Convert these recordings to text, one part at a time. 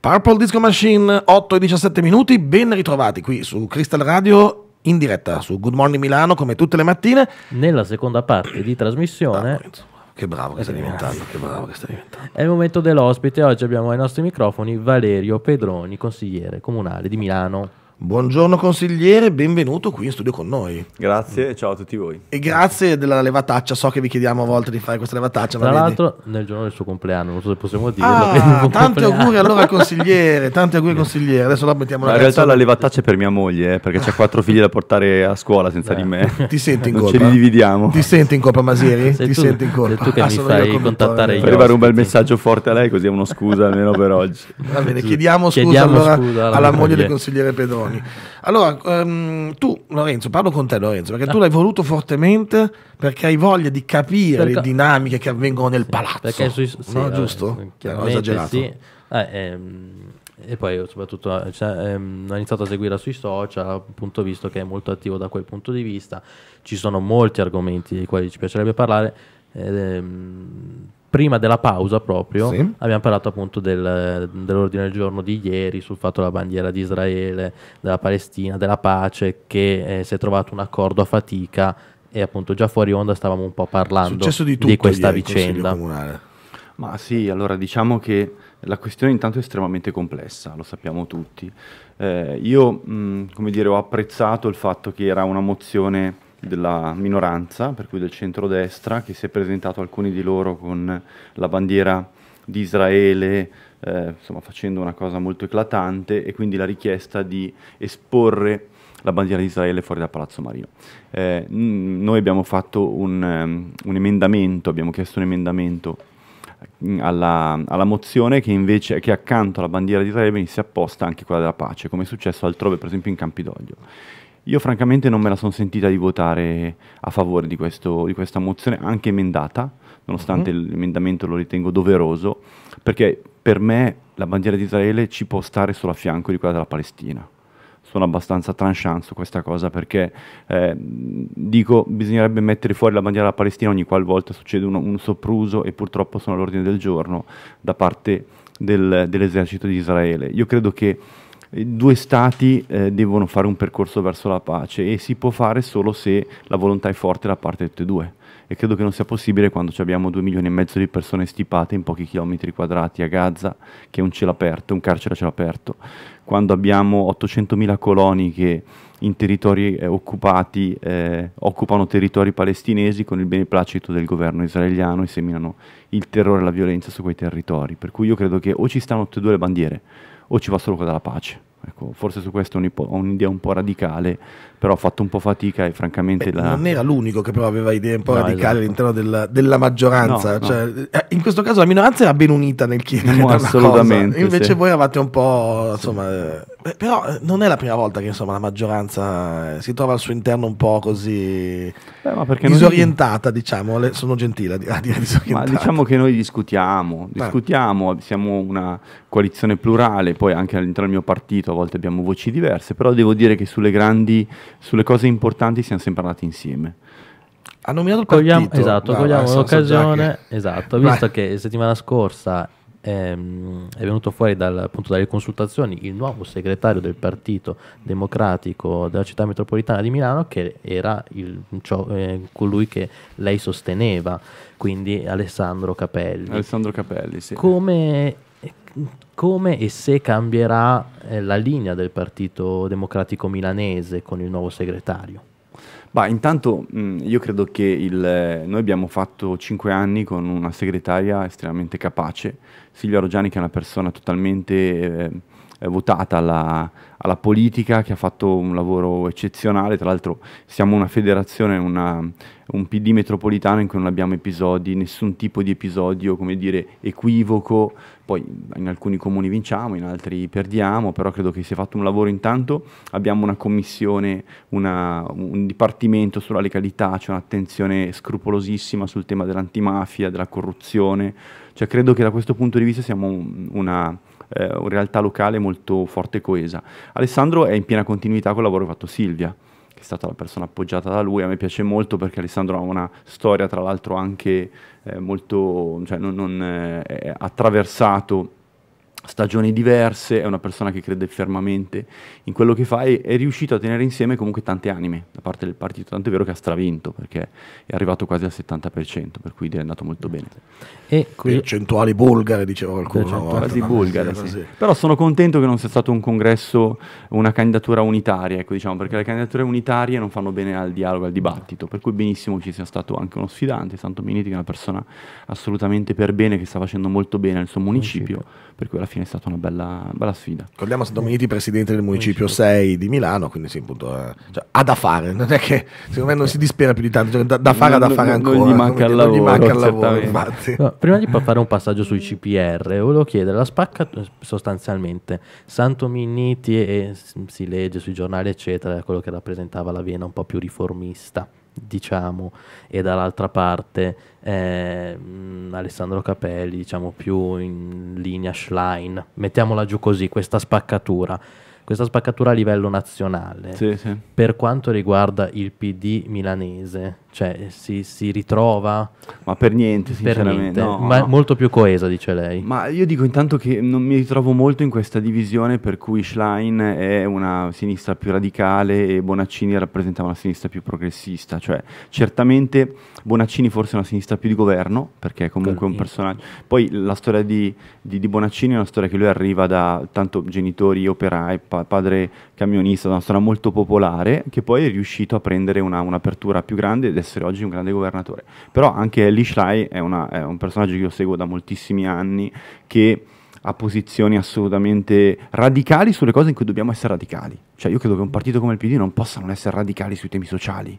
Purple Disco Machine, 8 e 17 minuti, ben ritrovati qui su Crystal Radio in diretta su Good Morning Milano come tutte le mattine. Nella seconda parte di trasmissione... Ah, che bravo che stai eh, diventando, che bravo che stai diventando. È il momento dell'ospite, oggi abbiamo ai nostri microfoni Valerio Pedroni, consigliere comunale di Milano. Buongiorno consigliere, benvenuto qui in studio con noi. Grazie ciao a tutti voi. E grazie della levataccia, so che vi chiediamo a volte di fare questa levataccia. Tra l'altro vedi? nel giorno del suo compleanno, non so se possiamo dire. Ah, tanti auguri allora consigliere, tanti auguri consigliere, adesso la mettiamo la In realtà la levataccia è per mia moglie, eh, perché c'ha quattro figli da portare a scuola senza Beh. di me. Ti senti in non colpa? Non ce li dividiamo. Ti senti in colpa Masieri? Sei Ti tu, senti in colpa? tu che ah, mi fai contattare io. arrivare un bel messaggio forte a lei così è uno scusa almeno per oggi. Va bene, chiediamo scusa chiediamo allora scusa alla, alla moglie del consigliere Pedrone anni. Allora, um, tu Lorenzo, parlo con te Lorenzo, perché ah. tu eh. l'hai voluto fortemente perché hai voglia di capire perché... le dinamiche che avvengono nel sì, palazzo. Perché sui, sì, no, vabbè, giusto? ho eh, esagerato. Sì. Ah, ehm, e poi soprattutto cioè, ehm, ho iniziato a seguirla sui social, appunto visto che è molto attivo da quel punto di vista. Ci sono molti argomenti di cui ci piacerebbe parlare. ehm, prima della pausa proprio sì. abbiamo parlato appunto del, dell'ordine del giorno di ieri sul fatto della bandiera di Israele, della Palestina, della pace che eh, si è trovato un accordo a fatica e appunto già fuori onda stavamo un po' parlando di, di, questa vicenda. Ma sì, allora diciamo che la questione intanto è estremamente complessa, lo sappiamo tutti. Eh, io, mh, mm, come dire, ho apprezzato il fatto che era una mozione della minoranza, per cui del centrodestra, che si è presentato alcuni di loro con la bandiera di Israele, eh, insomma facendo una cosa molto eclatante e quindi la richiesta di esporre la bandiera di Israele fuori da Palazzo Marino. Eh, n- noi abbiamo fatto un, um, un, emendamento, abbiamo chiesto un emendamento eh, alla, alla mozione che invece che accanto alla bandiera di Israele venisse apposta anche quella della pace, come è successo altrove, per esempio in Campidoglio. Io francamente non me la sono sentita di votare a favore di, questo, di questa mozione, anche emendata, nonostante uh-huh. l'emendamento lo ritengo doveroso, perché per me la bandiera di Israele ci può stare solo a fianco di quella della Palestina. Sono abbastanza tranchant su questa cosa perché eh, dico bisognerebbe mettere fuori la bandiera della Palestina ogni qualvolta succede un, un sopruso e purtroppo sono all'ordine del giorno da parte del, dell'esercito di Israele. Io credo che eh, due stati eh, devono fare un percorso verso la pace e si può fare solo se la volontà è forte da parte di tutti e due. E credo che non sia possibile quando abbiamo due milioni e mezzo di persone stipate in pochi chilometri quadrati a Gaza, che è un cielo aperto, un carcere a cielo aperto, quando abbiamo 800.000 coloni che in territori eh, occupati eh, occupano territori palestinesi con il beneplacito del governo israeliano e seminano il terrore e la violenza su quei territori. Per cui io credo che o ci stanno tutte e due le bandiere, o ci va solo quella della pace? Ecco, forse su questo ho un'idea un po' radicale, però ho fatto un po' fatica e francamente... Beh, la... Non era l'unico che però aveva idee un po' no, radicali esatto. all'interno della, della maggioranza, no, cioè, no. Eh, in questo caso la minoranza era ben unita nel chiedere no, assolutamente, invece sì. voi eravate un po'... Insomma, sì. Eh, beh, però eh, non è la prima volta che insomma, la maggioranza si trova al suo interno un po' così Beh, disorientata, noi... diciamo, le... sono gentile a dire disorientata. Ma diciamo che noi discutiamo, discutiamo, siamo una coalizione plurale, poi anche all'interno del mio partito a volte abbiamo voci diverse, però devo dire che sulle grandi, sulle cose importanti siamo sempre andati insieme. Ha nominato il cogliamo, partito. Esatto, cogliamo eh, l'occasione, esatto, visto Vai. che settimana scorsa ehm, è venuto fuori dal, appunto, dalle consultazioni il nuovo segretario del Partito Democratico della città metropolitana di Milano, che era il, ciò, eh, colui che lei sosteneva, quindi Alessandro Capelli. Alessandro Capelli, sì. Come come e se cambierà eh, la linea del Partito Democratico Milanese con il nuovo segretario? Bah, intanto mh, mm, io credo che il, eh, noi abbiamo fatto cinque anni con una segretaria estremamente capace, Silvia Rogiani che è una persona totalmente... Eh, eh, votata alla, alla, politica che ha fatto un lavoro eccezionale, tra l'altro siamo una federazione, una, un PD metropolitano in cui non abbiamo episodi, nessun tipo di episodio, come dire, equivoco, poi in alcuni comuni vinciamo, in altri perdiamo, però credo che sia fatto un lavoro intanto, abbiamo una commissione, una, un dipartimento sulla legalità, c'è cioè un'attenzione scrupolosissima sul tema dell'antimafia, della corruzione, cioè credo che da questo punto di vista siamo una eh, una realtà locale molto forte e coesa. Alessandro è in piena continuità col lavoro che ha fatto Silvia, che è stata la persona appoggiata da lui, a me piace molto perché Alessandro ha una storia tra l'altro anche eh, molto, cioè non, non eh, attraversato stagioni diverse, è una persona che crede fermamente in quello che fa e è riuscito a tenere insieme comunque tante anime da parte del partito, tanto è vero che ha stravinto perché è arrivato quasi al 70%, per cui è andato molto bene. E qui... Percentuali bulgare, diceva qualcuno. Percentuali certo. quasi bulgare, sì. Però sono contento che non sia stato un congresso, una candidatura unitaria, ecco, diciamo, perché le candidature unitarie non fanno bene al dialogo, al dibattito, per cui benissimo ci sia stato anche uno sfidante, Santo Miniti, che è una persona assolutamente per bene, che sta facendo molto bene al suo municipio, municipio. per cui alla fine è stata una bella, bella sfida. Ricordiamo Domenici, presidente del municipio 6 di Milano, quindi sì, appunto, eh, cioè, ha da fare, non è che secondo me non si dispera più di tanto, cioè, da, da, fare ha da fare ancora. Non gli manca il lavoro, manca il lavoro no, prima di fare un passaggio sui CPR, volevo chiedere, la spacca sostanzialmente, Santo Minniti e, e si legge sui giornali eccetera, quello che rappresentava la Vienna un po' più riformista diciamo, e dall'altra parte eh, Alessandro Capelli, diciamo più in linea Schlein, mettiamola giù così, questa spaccatura, questa spaccatura a livello nazionale. Sì, sì. Per quanto riguarda il PD milanese, cioè, si, si, ritrova. Ma per niente, sinceramente. Per niente. No, ma no. molto più coesa, dice lei. Ma io dico intanto che non mi ritrovo molto in questa divisione per cui Schlein è una sinistra più radicale e Bonaccini rappresentava una sinistra più progressista. Cioè, certamente Bonaccini forse è una sinistra più di governo, perché è comunque un personaggio. Poi la storia di, di, di, Bonaccini è una storia che lui arriva da tanto genitori operai, pa- padre camionista, da una storia molto popolare, che poi è riuscito a prendere una, un'apertura più grande ed essere oggi un grande governatore. Però anche Ellie Schley è, una, è un personaggio che io seguo da moltissimi anni, che ha posizioni assolutamente radicali sulle cose in cui dobbiamo essere radicali. Cioè io credo che un partito come il PD non possa non essere radicali sui temi sociali.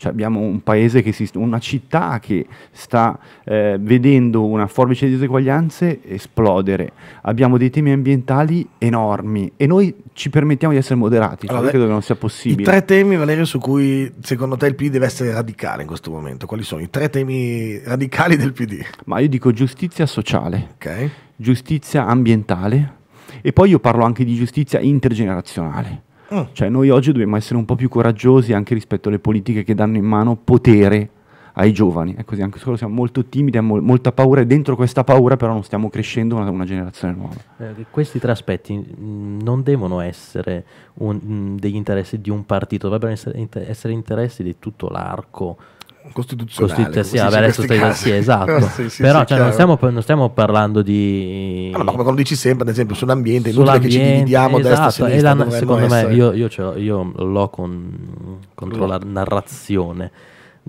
Cioè abbiamo un paese che si, una città che sta eh, vedendo una forbice di diseguaglianze esplodere. Abbiamo dei temi ambientali enormi e noi ci permettiamo di essere moderati, cioè credo che non sia possibile. I tre temi, Valerio, su cui secondo te il PD deve essere radicale in questo momento, quali sono i tre temi radicali del PD? Ma io dico giustizia sociale, okay. giustizia ambientale e poi io parlo anche di giustizia intergenerazionale Mm. Cioè noi oggi dobbiamo essere un po' più coraggiosi anche rispetto alle politiche che danno in mano potere ai giovani. È così, anche se siamo molto timidi, abbiamo molta paura e dentro questa paura però non stiamo crescendo una, una generazione nuova. Eh, questi tre aspetti mm, non devono essere un, mm, degli interessi di un partito, dovrebbero essere, essere interessi di tutto l'arco costituzionale. Costituzionale, sì, vabbè, adesso stai da, sì, esatto. sì, sì, Però cioè, non, stiamo, non, stiamo, parlando di... No, no, ma lo dici sempre, ad esempio, sull'ambiente, sull'ambiente che ci dividiamo esatto, destra e esatto, La, secondo essere. me, io, io, io l'ho con, contro mm. la narrazione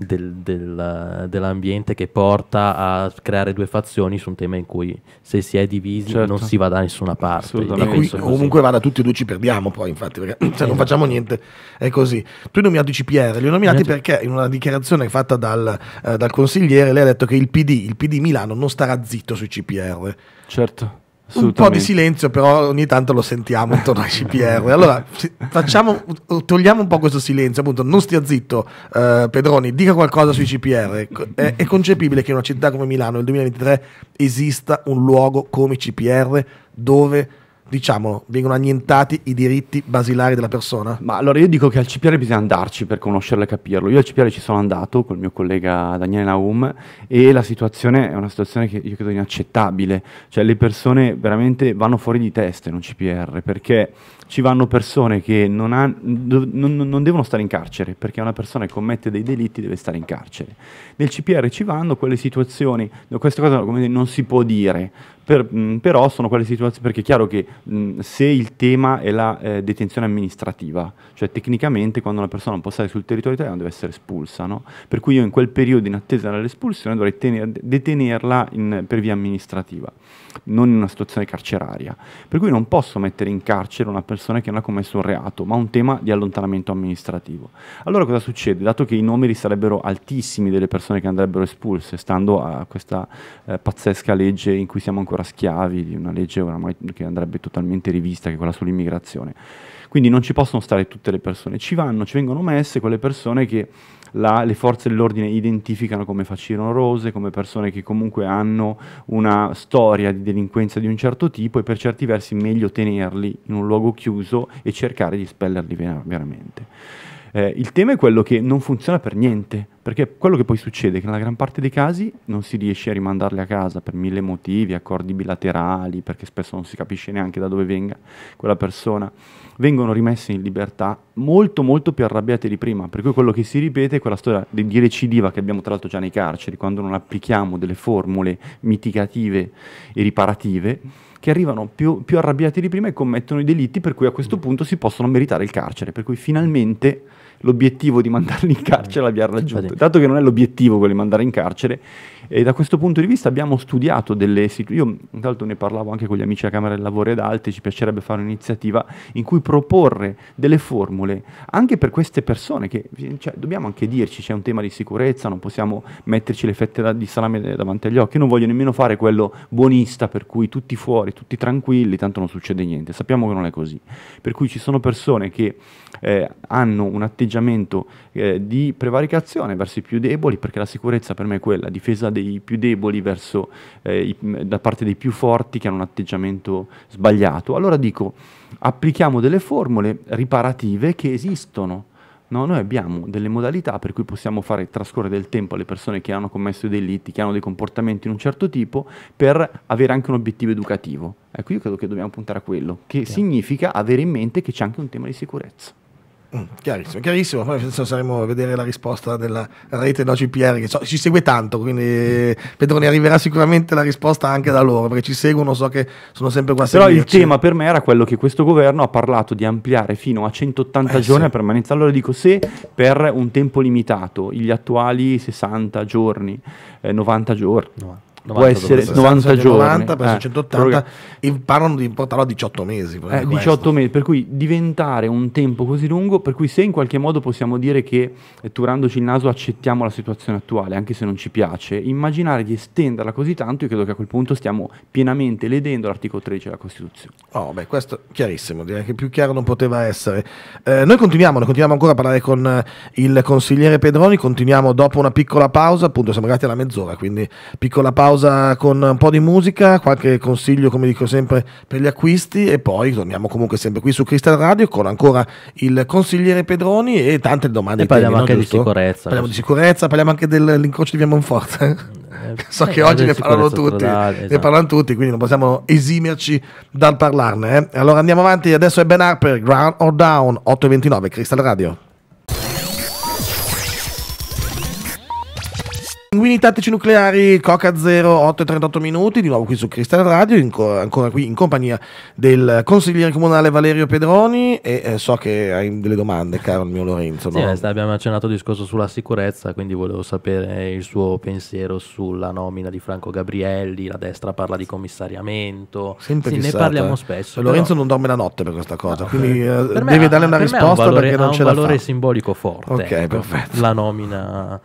del, del, dell'ambiente che porta a creare due fazioni su un tema in cui se si è divisi certo. non si va da nessuna parte. Cui, comunque vada tutti e due ci perdiamo poi infatti perché se cioè, non esatto. facciamo niente è così. Tu hai nominato i CPR, li ho nominati perché in una dichiarazione fatta dal, eh, dal consigliere lei ha detto che il PD, il PD Milano non starà zitto sui CPR. Certo un po' di silenzio, però ogni tanto lo sentiamo intorno ai CPR. Allora facciamo, togliamo un po' questo silenzio, appunto, non stia zitto, eh, Pedroni, dica qualcosa sui CPR. È, è, concepibile che in una città come Milano nel 2023 esista un luogo come CPR dove diciamo, vengono annientati i diritti basilari della persona? Ma allora io dico che al CPR bisogna andarci per conoscerlo e capirlo. Io al CPR ci sono andato col mio collega Daniele Naum e la situazione è una situazione che io credo inaccettabile. Cioè le persone veramente vanno fuori di testa in un CPR perché ci vanno persone che non, ha, non, non, devono stare in carcere, perché una persona che commette dei delitti deve stare in carcere. Nel CPR ci vanno quelle situazioni, questa cosa dire, non si può dire, per, mh, però sono quelle situazioni, perché è chiaro che mh, se il tema è la eh, detenzione amministrativa, cioè tecnicamente quando una persona non può stare sul territorio italiano deve essere espulsa, no? per cui io in quel periodo in attesa dell'espulsione dovrei tener, detenerla in, per via amministrativa, non in una situazione carceraria, per cui non posso mettere in carcere una persona persona che hanno commesso un reato, ma un tema di allontanamento amministrativo. Allora cosa succede? Dato che i numeri sarebbero altissimi delle persone che andrebbero espulse, stando a questa eh, pazzesca legge in cui siamo ancora schiavi, di una legge oramai che andrebbe totalmente rivista, che è quella sull'immigrazione. Quindi non ci possono stare tutte le persone, ci vanno, ci vengono messe quelle persone che la, le forze dell'ordine identificano come faccino rose, come persone che comunque hanno una storia di delinquenza di un certo tipo e per certi versi meglio tenerli in un luogo chiuso e cercare di spellerli veramente. Eh, il tema è quello che non funziona per niente, perché quello che poi succede è che nella gran parte dei casi non si riesce a rimandarle a casa per mille motivi, accordi bilaterali, perché spesso non si capisce neanche da dove venga quella persona. Vengono rimesse in libertà molto molto più arrabbiate di prima, per cui quello che si ripete è quella storia di recidiva che abbiamo tra l'altro già nei carceri, quando non applichiamo delle formule mitigative e riparative che arrivano più, più arrabbiati di prima e commettono i delitti per cui a questo mm. punto si possono meritare il carcere, per cui finalmente l'obiettivo di mandarli in carcere l'abbiamo raggiunto. Dato che non è l'obiettivo quello di mandare in carcere, e da questo punto di vista abbiamo studiato delle situazioni. Io intanto ne parlavo anche con gli amici della Camera del Lavoro ed altri, ci piacerebbe fare un'iniziativa in cui proporre delle formule anche per queste persone che cioè, dobbiamo anche dirci c'è un tema di sicurezza, non possiamo metterci le fette da, di salame davanti agli occhi. Io non voglio nemmeno fare quello buonista per cui tutti fuori, tutti tranquilli, tanto non succede niente. Sappiamo che non è così. Per cui ci sono persone che eh, hanno un atteggiamento atteggiamento eh, di prevaricazione verso i più deboli, perché la sicurezza per me è quella, difesa dei più deboli verso, eh, i, da parte dei più forti che hanno un atteggiamento sbagliato. Allora dico, applichiamo delle formule riparative che esistono. No, noi abbiamo delle modalità per cui possiamo fare trascorrere del tempo alle persone che hanno commesso dei delitti, che hanno dei comportamenti di un certo tipo, per avere anche un obiettivo educativo. Ecco, io credo che dobbiamo puntare a quello, che sì. significa avere in mente che c'è anche un tema di sicurezza. Mm, chiarissimo, chiarissimo. Poi adesso saremo a vedere la risposta della rete no CPR che so, ci segue tanto, quindi Pedroni arriverà sicuramente la risposta anche da loro perché ci seguono, so che sono sempre qua. Però il tema per me era quello che questo governo ha parlato di ampliare fino a 180 eh, giorni sì. la permanenza. Allora dico se per un tempo limitato, gli attuali 60 giorni, eh, 90 giorni. No può essere 90 giorni 90 eh, 180 e parlano di portarlo a 18 mesi eh, 18 mesi per cui diventare un tempo così lungo per cui se in qualche modo possiamo dire che eh, turandoci il naso accettiamo la situazione attuale anche se non ci piace immaginare di estenderla così tanto io credo che a quel punto stiamo pienamente ledendo l'articolo 13 della Costituzione oh beh questo chiarissimo direi che più chiaro non poteva essere eh, noi continuiamo noi continuiamo ancora a parlare con eh, il consigliere Pedroni continuiamo dopo una piccola pausa appunto siamo arrivati alla mezz'ora quindi piccola pausa pausa con un po' di musica, qualche consiglio come dico sempre per gli acquisti e poi torniamo comunque sempre qui su Crystal Radio con ancora il consigliere Pedroni e tante domande. E parliamo temi, anche no, di sicurezza. Parliamo così. di sicurezza, parliamo anche dell'incrocio di Via Monforte. Eh, so eh, che oggi ne parlano tutti, esatto. ne parlano tutti, quindi non possiamo esimerci dal parlarne. Eh? Allora andiamo avanti, adesso è Ben Harper, Ground or Down, 8.29, Crystal Radio. Linguini tattici nucleari, Coca 0, 8 e 38 minuti, di nuovo qui su Cristal Radio, ancora qui in compagnia del consigliere comunale Valerio Pedroni e eh, so che hai delle domande, caro il mio Lorenzo. Sì, no? eh, abbiamo accennato il discorso sulla sicurezza, quindi volevo sapere il suo pensiero sulla nomina di Franco Gabrielli, la destra parla di commissariamento, Sempre sì, ne parliamo spesso. Eh. Lorenzo non dorme la notte per questa cosa, no, ah, quindi per... Eh, devi darle una per risposta un valore, perché non ha un valore simbolico forte. Ok, ecco, La nomina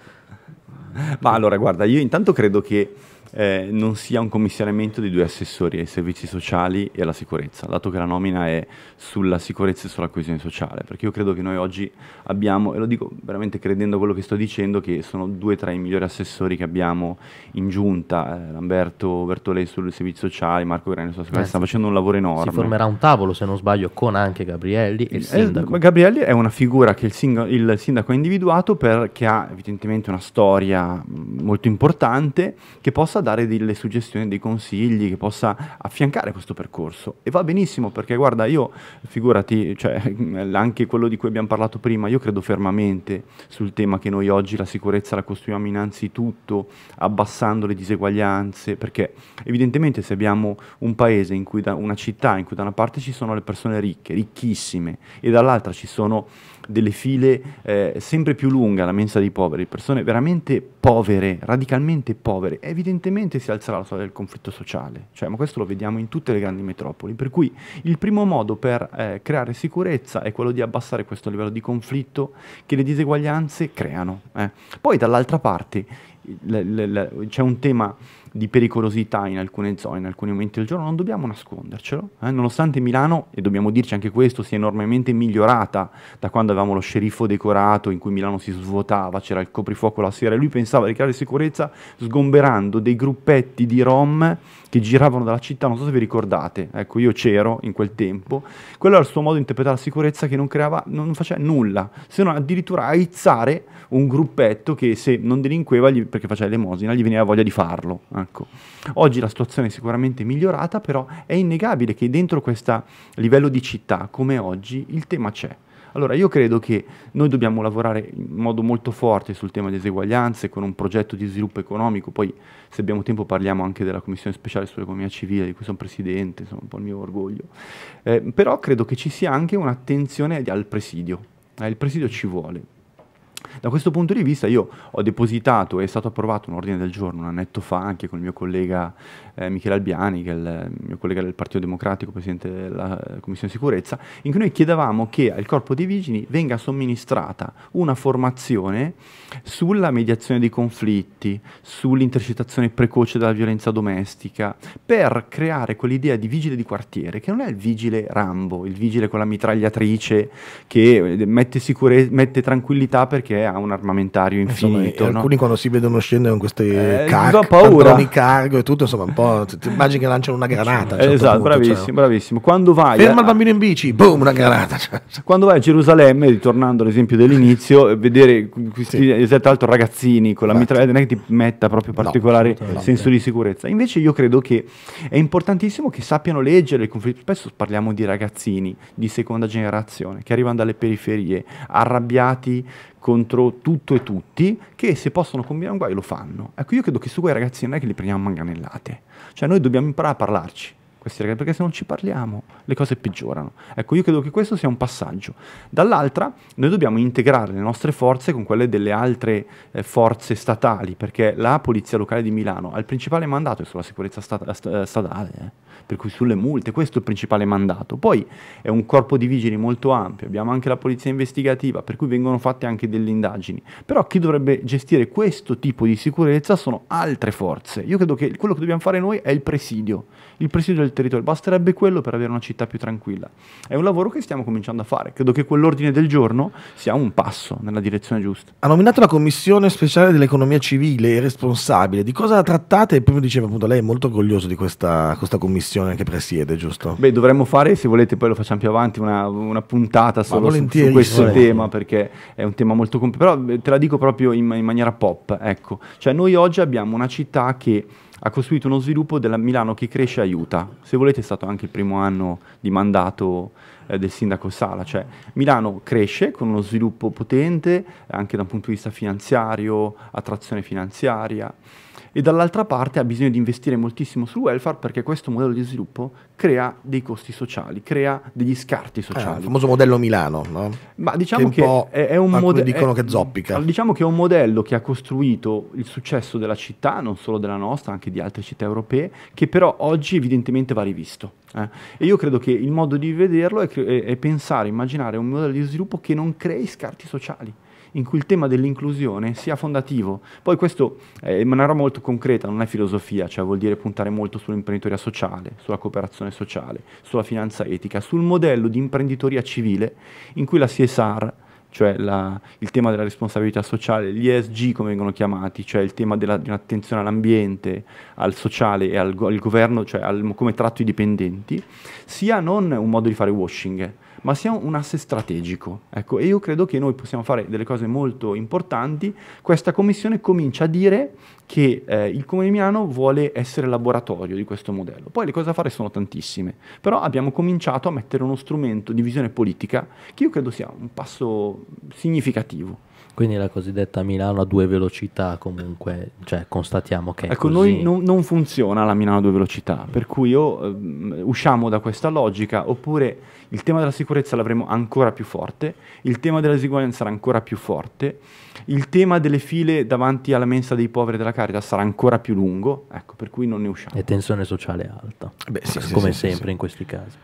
ma allora, guarda, io intanto credo che eh, non sia un commissariamento di due assessori ai servizi sociali e alla sicurezza, dato che la nomina è sulla sicurezza e sulla coesione sociale, perché io credo che noi oggi abbiamo, e lo dico veramente credendo a quello che sto dicendo, che sono due tra i migliori assessori che abbiamo in giunta, eh, Lamberto Bertolè sui servizi sociali, Marco Grani sulla sicurezza, eh, sta facendo un lavoro enorme. Si formerà un tavolo, se non sbaglio, con anche Gabrielli e il eh, sindaco. Gabrielli è una figura che il, sindaco, il sindaco ha individuato perché ha evidentemente una storia mm, molto importante che possa dare delle suggestioni, dei consigli, che possa affiancare questo percorso. E va benissimo perché guarda, io figurati, cioè, anche quello di cui abbiamo parlato prima, io credo fermamente sul tema che noi oggi la sicurezza la costruiamo innanzitutto abbassando le diseguaglianze, perché evidentemente se abbiamo un paese in cui da una città in cui da una parte ci sono le persone ricche, ricchissime, e dall'altra ci sono delle file eh, sempre più lunghe alla mensa dei poveri, persone veramente povere, radicalmente povere, evidentemente si alzerà la soglia del conflitto sociale, cioè, ma questo lo vediamo in tutte le grandi metropoli, per cui il primo modo per eh, creare sicurezza è quello di abbassare questo livello di conflitto che le diseguaglianze creano. Eh. Poi dall'altra parte c'è un tema di pericolosità in alcune zone, in alcuni momenti del giorno, non dobbiamo nascondercelo, eh? nonostante Milano, e dobbiamo dirci anche questo, sia enormemente migliorata da quando avevamo lo sceriffo decorato in cui Milano si svuotava, c'era il coprifuoco la sera e lui pensava di creare sicurezza sgomberando dei gruppetti di rom che giravano dalla città, non so se vi ricordate, ecco io c'ero in quel tempo, quello era il suo modo di interpretare la sicurezza che non creava, non faceva nulla, se non addirittura aizzare un gruppetto che se non delinqueva gli perché faceva l'emosina, gli veniva voglia di farlo. Ecco. Oggi la situazione è sicuramente migliorata, però è innegabile che dentro questo livello di città, come oggi, il tema c'è. Allora io credo che noi dobbiamo lavorare in modo molto forte sul tema delle diseguaglianze con un progetto di sviluppo economico, poi se abbiamo tempo parliamo anche della Commissione speciale sull'economia civile, di cui sono presidente, sono un po' il mio orgoglio, eh, però credo che ci sia anche un'attenzione al presidio, eh, il presidio ci vuole. Da questo punto di vista io ho depositato, e è stato approvato un ordine del giorno un annetto fa anche con il mio collega eh, Michele Albiani, che è il mio collega del Partito Democratico, Presidente della eh, Commissione Sicurezza, in cui noi chiedevamo che al Corpo dei Vigili venga somministrata una formazione sulla mediazione dei conflitti, sull'intercettazione precoce della violenza domestica, per creare quell'idea di vigile di quartiere, che non è il vigile Rambo, il vigile con la mitragliatrice che eh, mette, mette tranquillità perché ha un armamentario infinito. Insomma, no? Alcuni quando si vedono scendere con queste eh, cac, paura. cargo e tutto, insomma, un po' ti immagini che lanciano una granata. Certo eh, esatto, punto, cioè. bravissimo, cioè. bravissimo. Quando vai Ferma a... il bambino in bici, boom, una granata. Cioè. Quando vai a Gerusalemme, ritornando all'esempio dell'inizio, eh, vedere questi sì. esatto, eh, altro ragazzini con la esatto. non è che ti metta proprio particolare no, senso di sicurezza. Invece io credo che è importantissimo che sappiano leggere il conflitto. Spesso parliamo di ragazzini di seconda generazione che arrivano dalle periferie, arrabbiati contro tutto e tutti che se possono combinare un guai lo fanno. Ecco, io credo che su quei ragazzi non è che li prendiamo manganellate. Cioè noi dobbiamo imparare a parlarci questi ragazzi, perché se non ci parliamo le cose peggiorano. Ecco, io credo che questo sia un passaggio. Dall'altra, noi dobbiamo integrare le nostre forze con quelle delle altre eh, forze statali, perché la Polizia Locale di Milano ha il principale mandato sulla sicurezza stata, eh, st- eh, statale, eh, per cui sulle multe, questo è il principale mandato. Poi è un corpo di vigili molto ampio, abbiamo anche la Polizia Investigativa, per cui vengono fatte anche delle indagini. Però chi dovrebbe gestire questo tipo di sicurezza sono altre forze. Io credo che quello che dobbiamo fare noi è il presidio, il presidio del territorio, basterebbe quello per avere una città più tranquilla. È un lavoro che stiamo cominciando a fare, credo che quell'ordine del giorno sia un passo nella direzione giusta. Ha nominato la Commissione speciale dell'economia civile e responsabile, di cosa trattate? Prima diceva appunto lei è molto orgoglioso di questa, questa commissione che presiede, giusto? Beh, dovremmo fare, se volete poi lo facciamo più avanti, una, una puntata solo su, su, questo volentieri. tema, perché è un tema molto complesso, però te la dico proprio in, in maniera pop, ecco. Cioè noi oggi abbiamo una città che ha costruito uno sviluppo della Milano che cresce e aiuta. Se volete è stato anche il primo anno di mandato eh, del sindaco Sala, cioè Milano cresce con uno sviluppo potente anche da un punto di vista finanziario, attrazione finanziaria e dall'altra parte ha bisogno di investire moltissimo sul welfare perché questo modello di sviluppo crea dei costi sociali, crea degli scarti eh, sociali. Eh, il famoso modello Milano, no? Ma diciamo che, che è, è, un modello... dicono è, che zoppica. Diciamo che è un modello che ha costruito il successo della città, non solo della nostra, anche di altre città europee, che però oggi evidentemente va rivisto. Eh? E io credo che il modo di vederlo è, è pensare, immaginare un modello di sviluppo che non crei scarti sociali in cui il tema dell'inclusione sia fondativo. Poi questo eh, in maniera molto concreta, non è filosofia, cioè vuol dire puntare molto sull'imprenditoria sociale, sulla cooperazione sociale, sulla finanza etica, sul modello di imprenditoria civile in cui la CSR cioè la, il tema della responsabilità sociale, gli ESG come vengono chiamati, cioè il tema della, di un'attenzione all'ambiente, al sociale e al, al governo, cioè al, come tratto i dipendenti, sia non un modo di fare washing, ma sia un asse strategico. Ecco, e io credo che noi possiamo fare delle cose molto importanti. Questa commissione comincia a dire che eh, il Comune di Milano vuole essere laboratorio di questo modello. Poi le cose da fare sono tantissime, però abbiamo cominciato a mettere uno strumento di visione politica che io credo sia un passo significativo. Quindi la cosiddetta Milano a due velocità comunque, cioè constatiamo che... Ecco, noi non, non, funziona la Milano a due velocità, per cui o eh, usciamo da questa logica oppure il tema della sicurezza l'avremo ancora più forte, il tema della disuguaglianza sarà ancora più forte, il tema delle file davanti alla mensa dei poveri della carità sarà ancora più lungo, ecco, per cui non ne usciamo. E tensione sociale alta, Beh, sì, come sì, sempre sì, in questi casi.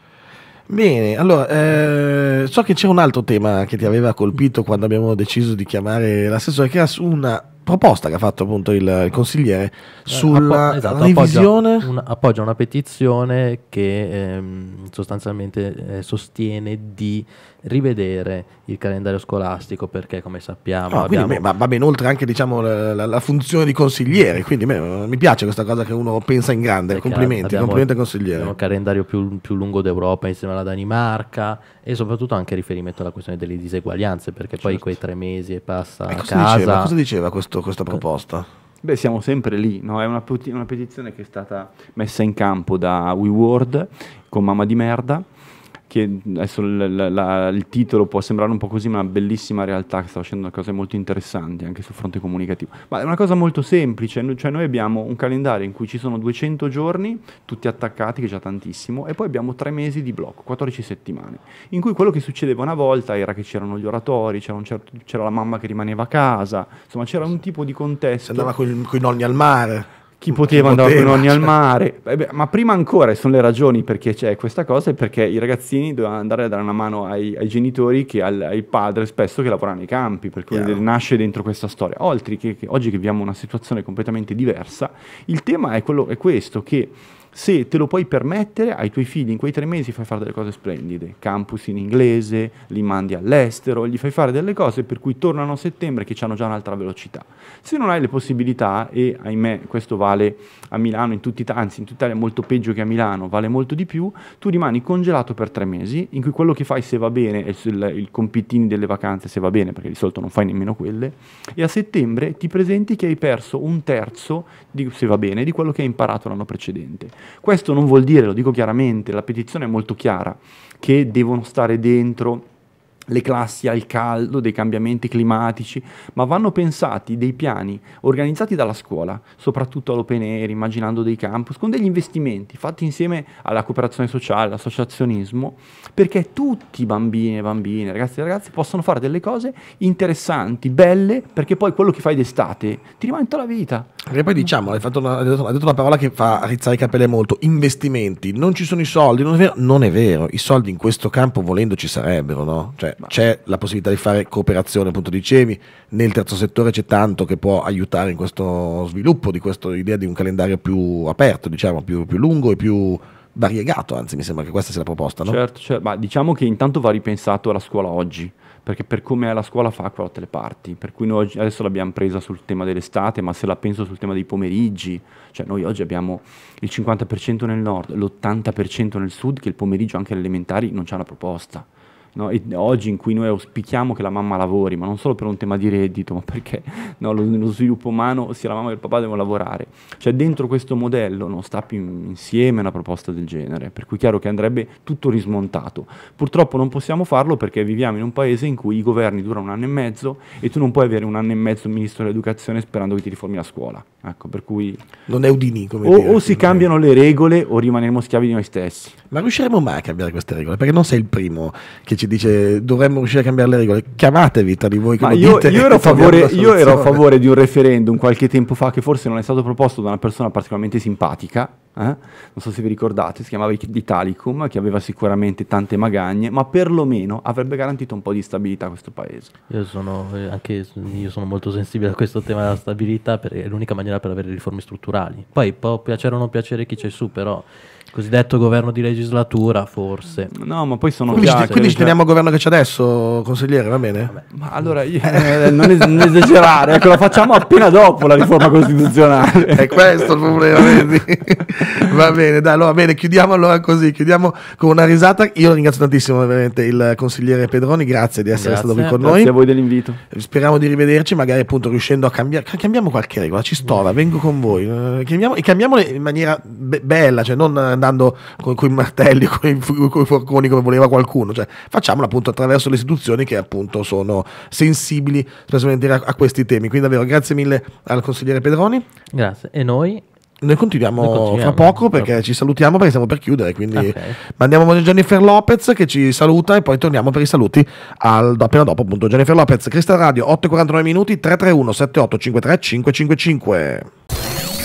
Bene, allora eh, so che c'è un altro tema che ti aveva colpito quando abbiamo deciso di chiamare l'assessore, che era su una proposta che ha fatto appunto il, il consigliere eh, sulla Appo- esatto, revisione. Appoggia una, appoggia una petizione che ehm, sostanzialmente eh, sostiene di rivedere il calendario scolastico perché come sappiamo... Ah, no, abbiamo... me, ma va ben oltre anche diciamo, la, la, la, funzione di consigliere, quindi me, mi piace questa cosa che uno pensa in grande, perché complimenti, complimenti consigliere. Abbiamo il calendario più, più, lungo d'Europa insieme alla Danimarca e soprattutto anche riferimento alla questione delle diseguaglianze perché certo. poi quei tre mesi e passa e eh, cosa casa... Diceva, cosa diceva questo, questa proposta? Beh, siamo sempre lì, no? è una, una petizione che è stata messa in campo da WeWord con Mamma di Merda che adesso l- la- la- il titolo può sembrare un po' così, ma è una bellissima realtà che sta facendo cose molto interessanti anche sul fronte comunicativo. Ma è una cosa molto semplice, cioè noi abbiamo un calendario in cui ci sono 200 giorni, tutti attaccati, che è già tantissimo, e poi abbiamo tre mesi di blocco, 14 settimane, in cui quello che succedeva una volta era che c'erano gli oratori, c'era, certo, c'era la mamma che rimaneva a casa, insomma c'era un tipo di contesto. Si andava con i nonni al mare chi poteva chi andare poteva, con nonni cioè. al mare. Eh beh, ma prima ancora, sono le ragioni perché c'è questa cosa, è perché i ragazzini dovevano andare a dare una mano ai, ai genitori, che al, ai padri spesso che lavorano nei campi, perché yeah. nasce dentro questa storia. Oltre che, che oggi che abbiamo una situazione completamente diversa, il tema è, quello, è questo, che se te lo puoi permettere, ai tuoi figli in quei tre mesi fai fare delle cose splendide, campus in inglese, li mandi all'estero, gli fai fare delle cose per cui tornano a settembre che hanno già un'altra velocità. Se non hai le possibilità, e ahimè questo vale a Milano, in tutti, anzi in tutta Italia è molto peggio che a Milano, vale molto di più, tu rimani congelato per tre mesi, in cui quello che fai se va bene, è il, il compitini delle vacanze se va bene, perché di solito non fai nemmeno quelle, e a settembre ti presenti che hai perso un terzo, di, se va bene, di quello che hai imparato l'anno precedente. Questo non vuol dire, lo dico chiaramente, la petizione è molto chiara, che devono stare dentro le classi al caldo, dei cambiamenti climatici, ma vanno pensati dei piani organizzati dalla scuola, soprattutto all'open air, immaginando dei campus, con degli investimenti fatti insieme alla cooperazione sociale, all'associazionismo, perché tutti i bambini e bambine, ragazzi e ragazze, possono fare delle cose interessanti, belle, perché poi quello che fai d'estate ti rimane tutta la vita. E poi diciamo, hai, una, hai, detto, hai detto una parola che fa rizzare i capelli molto, investimenti, non ci sono i soldi, non è vero, non è vero. i soldi in questo campo volendo ci sarebbero, no? Cioè, c'è la possibilità di fare cooperazione, appunto dicevi, nel terzo settore c'è tanto che può aiutare in questo sviluppo di questa idea di un calendario più aperto, diciamo, più, più lungo e più variegato, anzi mi sembra che questa sia la proposta. No? Certo, certo. Ma diciamo che intanto va ripensato alla scuola oggi, perché per come è la scuola fa qua tutte le parti, per cui noi adesso l'abbiamo presa sul tema dell'estate, ma se la penso sul tema dei pomeriggi, cioè noi oggi abbiamo il 50% nel nord, l'80% nel sud, che il pomeriggio anche alle elementari non c'è una proposta. No, oggi in cui noi auspichiamo che la mamma lavori, ma non solo per un tema di reddito, ma perché no, lo, nello sviluppo umano sia la mamma che il papà devono lavorare. Cioè dentro questo modello non sta più insieme una proposta del genere, per cui è chiaro che andrebbe tutto rismontato. Purtroppo non possiamo farlo perché viviamo in un paese in cui i governi durano un anno e mezzo e tu non puoi avere un anno e mezzo un ministro dell'educazione sperando che ti riformi la scuola. Ecco, per cui... Non è Udini come o, dire, o si cambiano le regole o rimaniamo schiavi di noi stessi. Ma riusciremo mai a cambiare queste regole? Perché non sei il primo che ci ci dice dovremmo riuscire a cambiare le regole, chiamatevi tra di voi che Ma lo io, dite. Io ero, favore, io ero, a favore di un referendum qualche tempo fa che forse non è stato proposto da una persona particolarmente simpatica, eh? non so se vi ricordate, si chiamava Italicum, che aveva sicuramente tante magagne, ma perlomeno avrebbe garantito un po' di stabilità a questo paese. Io sono, eh, anche, io sono molto sensibile a questo tema della stabilità perché è l'unica maniera per avere riforme strutturali. Poi può piacere o non piacere chi c'è su, però... Cosiddetto governo di legislatura, forse. No, ma poi sono quindi, piacere, quindi cioè... ci teniamo al governo che c'è adesso, consigliere, va bene? Vabbè. Ma allora, io, eh, non, es- non esagerare, ecco, la facciamo appena dopo la riforma costituzionale. È questo il problema, vedi? va bene, dai, allora, bene, chiudiamo allora così, chiudiamo con una risata. Io ringrazio tantissimo veramente il consigliere Pedroni, grazie di essere grazie, stato qui con grazie noi. Grazie a voi dell'invito. Speriamo di rivederci, magari appunto riuscendo a cambiare, cambiamo qualche regola, ci sto, vengo con voi. Eh, cambiamo, e cambiamola in maniera be- bella, cioè non andando con, con i martelli, con i forconi come voleva qualcuno, cioè, facciamolo appunto attraverso le istituzioni che appunto sono sensibili specialmente a, a questi temi. Quindi davvero grazie mille al consigliere Pedroni. Grazie. E noi noi continuiamo, Noi continuiamo, fra poco perché ci salutiamo perché stiamo per chiudere. Quindi okay. mandiamo Jennifer Lopez che ci saluta e poi torniamo per i saluti al, appena dopo. Appunto, Jennifer Lopez, Crystal Radio 8:49 minuti 331 78 53 555.